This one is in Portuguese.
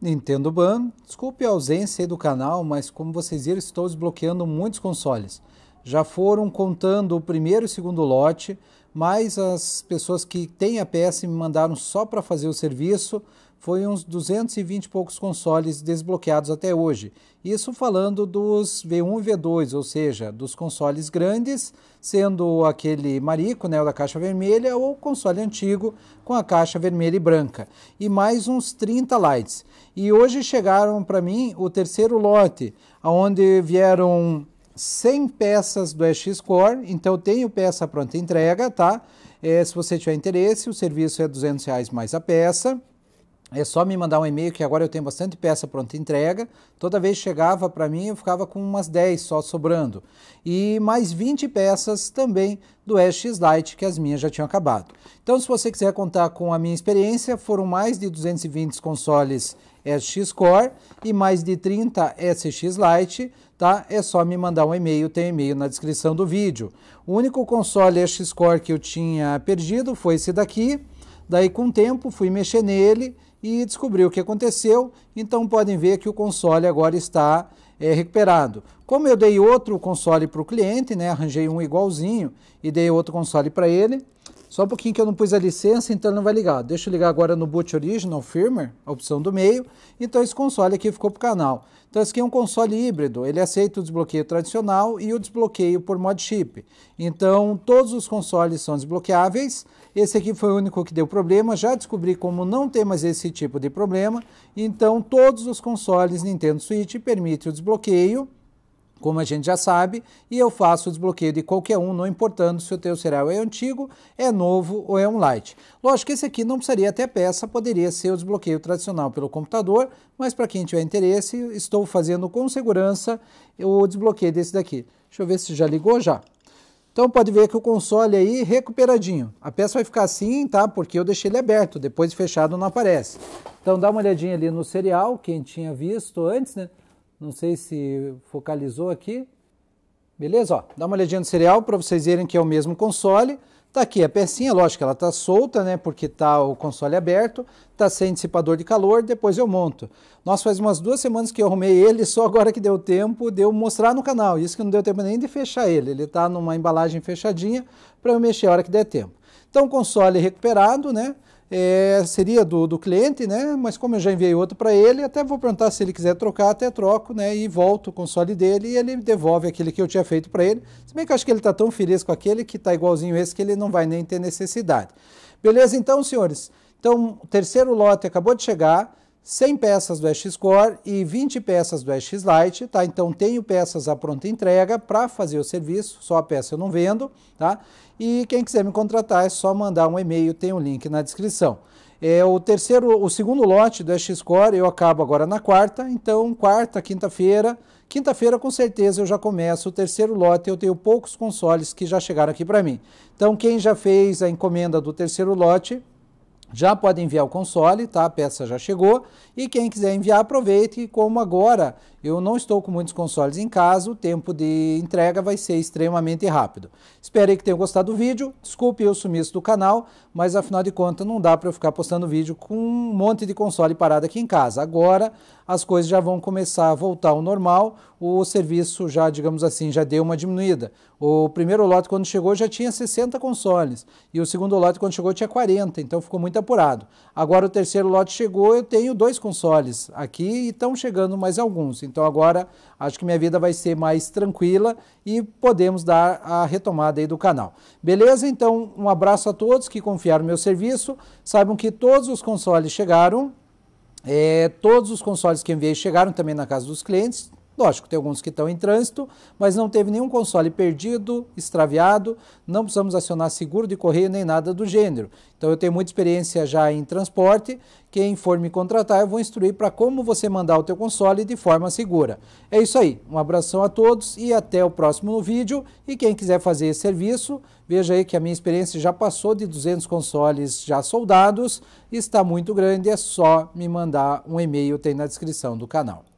Nintendo Ban, desculpe a ausência do canal, mas como vocês viram, estou desbloqueando muitos consoles. Já foram contando o primeiro e segundo lote, mas as pessoas que têm a PS me mandaram só para fazer o serviço, foi uns 220 e poucos consoles desbloqueados até hoje. Isso falando dos V1 e V2, ou seja, dos consoles grandes, sendo aquele marico, né, o da caixa vermelha, ou console antigo com a caixa vermelha e branca. E mais uns 30 lights. E hoje chegaram para mim o terceiro lote, onde vieram 100 peças do EX Core, então tenho peça pronta entrega, tá? É, se você tiver interesse, o serviço é 200 reais mais a peça é só me mandar um e-mail que agora eu tenho bastante peça pronta entrega. Toda vez chegava para mim, eu ficava com umas 10 só sobrando. E mais 20 peças também do SX Lite, que as minhas já tinham acabado. Então, se você quiser contar com a minha experiência, foram mais de 220 consoles SX Core e mais de 30 SX Lite, tá? É só me mandar um e-mail, tem e-mail na descrição do vídeo. O único console SX Core que eu tinha perdido foi esse daqui. Daí, com o tempo, fui mexer nele e descobriu o que aconteceu. Então podem ver que o console agora está é, recuperado. Como eu dei outro console para o cliente, né, arranjei um igualzinho e dei outro console para ele, só um pouquinho que eu não pus a licença, então não vai ligar. Deixa eu ligar agora no boot original firmware, a opção do meio. Então esse console aqui ficou para o canal. Então esse aqui é um console híbrido, ele aceita o desbloqueio tradicional e o desbloqueio por mod chip. Então todos os consoles são desbloqueáveis. Esse aqui foi o único que deu problema, já descobri como não ter mais esse tipo de problema. Então todos os consoles Nintendo Switch permitem o desbloqueio como a gente já sabe, e eu faço o desbloqueio de qualquer um, não importando se o teu cereal é antigo, é novo ou é um light. Lógico que esse aqui não precisaria até peça, poderia ser o desbloqueio tradicional pelo computador, mas para quem tiver interesse, estou fazendo com segurança o desbloqueio desse daqui. Deixa eu ver se já ligou já. Então pode ver que o console aí recuperadinho. A peça vai ficar assim, tá? Porque eu deixei ele aberto, depois fechado não aparece. Então dá uma olhadinha ali no cereal, quem tinha visto antes, né? Não sei se focalizou aqui. Beleza? Ó, dá uma olhadinha no cereal para vocês verem que é o mesmo console. Tá aqui a pecinha, lógico, ela tá solta, né? Porque tá o console aberto, tá sem dissipador de calor, depois eu monto. Nós faz umas duas semanas que eu arrumei ele, só agora que deu tempo de eu mostrar no canal. Isso que não deu tempo nem de fechar ele. Ele tá numa embalagem fechadinha para eu mexer a hora que der tempo. Então, console recuperado, né? é, seria do, do cliente, né? Mas como eu já enviei outro para ele, até vou perguntar se ele quiser trocar, até troco, né? E volto o console dele e ele devolve aquele que eu tinha feito para ele. Se bem que eu acho que ele está tão feliz com aquele que está igualzinho esse que ele não vai nem ter necessidade. Beleza, então, senhores? Então, o terceiro lote acabou de chegar. 100 peças do X Score e 20 peças do X Lite, tá? Então tenho peças à pronta entrega para fazer o serviço, só a peça eu não vendo, tá? E quem quiser me contratar é só mandar um e-mail, tem um link na descrição. É, o terceiro, o segundo lote do X Score eu acabo agora na quarta, então quarta, quinta-feira, quinta-feira com certeza eu já começo o terceiro lote, eu tenho poucos consoles que já chegaram aqui para mim. Então quem já fez a encomenda do terceiro lote, já pode enviar o console, tá? A peça já chegou. E quem quiser enviar, aproveite. Como agora eu não estou com muitos consoles em casa, o tempo de entrega vai ser extremamente rápido. Espero que tenham gostado do vídeo. Desculpe eu sumiço do canal, mas afinal de contas não dá para eu ficar postando vídeo com um monte de console parado aqui em casa. Agora as coisas já vão começar a voltar ao normal, o serviço já, digamos assim, já deu uma diminuída. O primeiro lote, quando chegou, já tinha 60 consoles, e o segundo lote, quando chegou, tinha 40, então ficou muito apurado. Agora o terceiro lote chegou, eu tenho dois consoles aqui e estão chegando mais alguns. Então agora acho que minha vida vai ser mais tranquila e podemos dar a retomada aí do canal. Beleza? Então, um abraço a todos que confiaram no meu serviço. Saibam que todos os consoles chegaram é, todos os consoles que enviei chegaram também na casa dos clientes, Lógico, tem alguns que estão em trânsito, mas não teve nenhum console perdido, extraviado, não precisamos acionar seguro de correio nem nada do gênero. Então eu tenho muita experiência já em transporte, quem for me contratar eu vou instruir para como você mandar o teu console de forma segura. É isso aí, um abração a todos e até o próximo vídeo. E quem quiser fazer esse serviço, veja aí que a minha experiência já passou de 200 consoles já soldados, está muito grande, é só me mandar um e-mail, tem na descrição do canal.